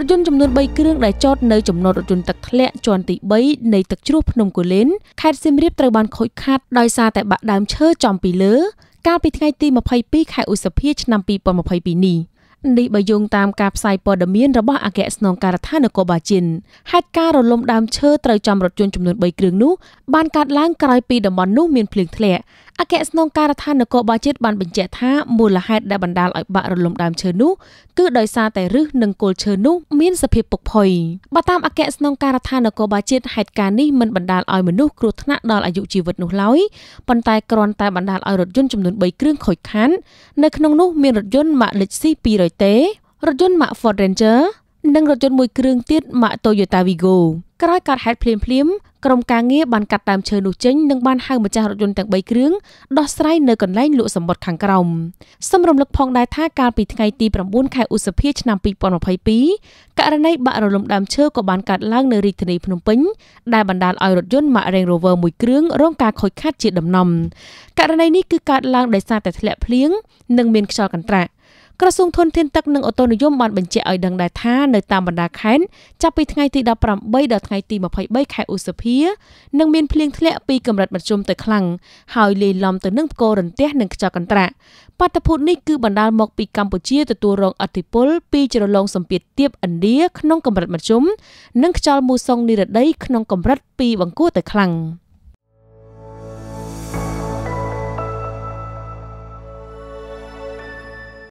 រថយន្តចំនួន3គ្រឿងដែលចតនៅចំណតរថយន្តទឹកធ្លាក់ជាន់ទី3នៃទឹកជ្រោះភ្នំគូលែនខេត្តសៀមរាបត្រូវបានខូចខាតដោយសារតែបាក់ដើមឈើចំពីលើ កាលពីថ្ងៃទី22ខែឧសភាឆ្នាំ2022នេះនេះបើយោងតាមការផ្សាយព័ត៌មានរបស់អគ្គស្នងការដ្ឋាននគរបាលជិនហេតុការណ៍រលំដើមឈើត្រូវចំរថយន្តចំនួន3គ្រឿងនោះបានកើតឡើងក្រោយពីតំបន់នោះមានភ្លើងធ្លាក់អគ្គស្នងការដ្ឋាននគរបាលជាតិបានបញ្ជាក់ថាមូលហេតុដែលបណ្ដាលឲ្យបាក់រលំដើមឈើនោះគឺដោយសារតែឫសនិងគល់ឈើនោះមានសភាពពុកផុយបើតាមអគ្គស្នងការដ្ឋាននគរបាលជាតិហេតុការណ៍នេះមិនបណ្ដាលឲ្យមនុស្សគ្រោះថ្នាក់ដល់អាយុជីវិតនោះឡើយប៉ុន្តែគ្រាន់តែបណ្ដាលឲ្យរថយន្តចំនួន3គ្រឿងខូចខាតនៅក្នុងនោះមានរថយន្ត Mazda 200T រថយន្ត Mazda Ford Ranger និងរថយន្តមួយគ្រឿងទៀតម៉ាក Toyota Vigo ក្រោយកើតហេតុភ្លាមៗក្រុមការងារបានកាត់តាមឈើនោះចេញនិងបានហៅម្ចាស់រថយន្តទាំង3គ្រឿងដោះស្រាយនៅកន្លែងលក់សម្បត្តិខាងក្រោមសំរំលឹកផងដែរថាកាលពីថ្ងៃទី9ខែឧសភាឆ្នាំ2022ករណីបាក់រលំដើមឈើក៏បានកើតឡើង នៅរាជធានីភ្នំពេញ ដែលបណ្ដាលឲ្យរថយន្ត Mack Range Rover មួយគ្រឿងរងការខូចខាតជាដំណំករណីនេះគឺកើតឡើងដោយសារតែធ្លាក់ភ្លៀងនិងមានខ្យល់កន្ត្រាក់ក្រសួងធនធានទឹកនិងអូតូនិយមបានបញ្ជាក់ឲ្យដឹងដែរថានៅតាមបណ្ដាខេត្តចាប់ពីថ្ងៃទី18ដល់ថ្ងៃទី23ខែឧសភានឹងមានភ្លៀងធ្លាក់ពីកម្រិតមធ្យមទៅខ្លាំងហើយលាយឡំទៅនឹងផ្គររន្ទះនិងខ្យល់កន្ត្រាក់បាតុភូតនេះគឺបណ្ដាលមកពីកម្ពុជាទទួលរងឥទ្ធិពលពីជ្រលងសម្ពាធទាបឥណ្ឌាក្នុងកម្រិតមធ្យមនិងខ្យល់មូសុងនិរតីក្នុងកម្រិតពីបង្គួរទៅខ្លាំង។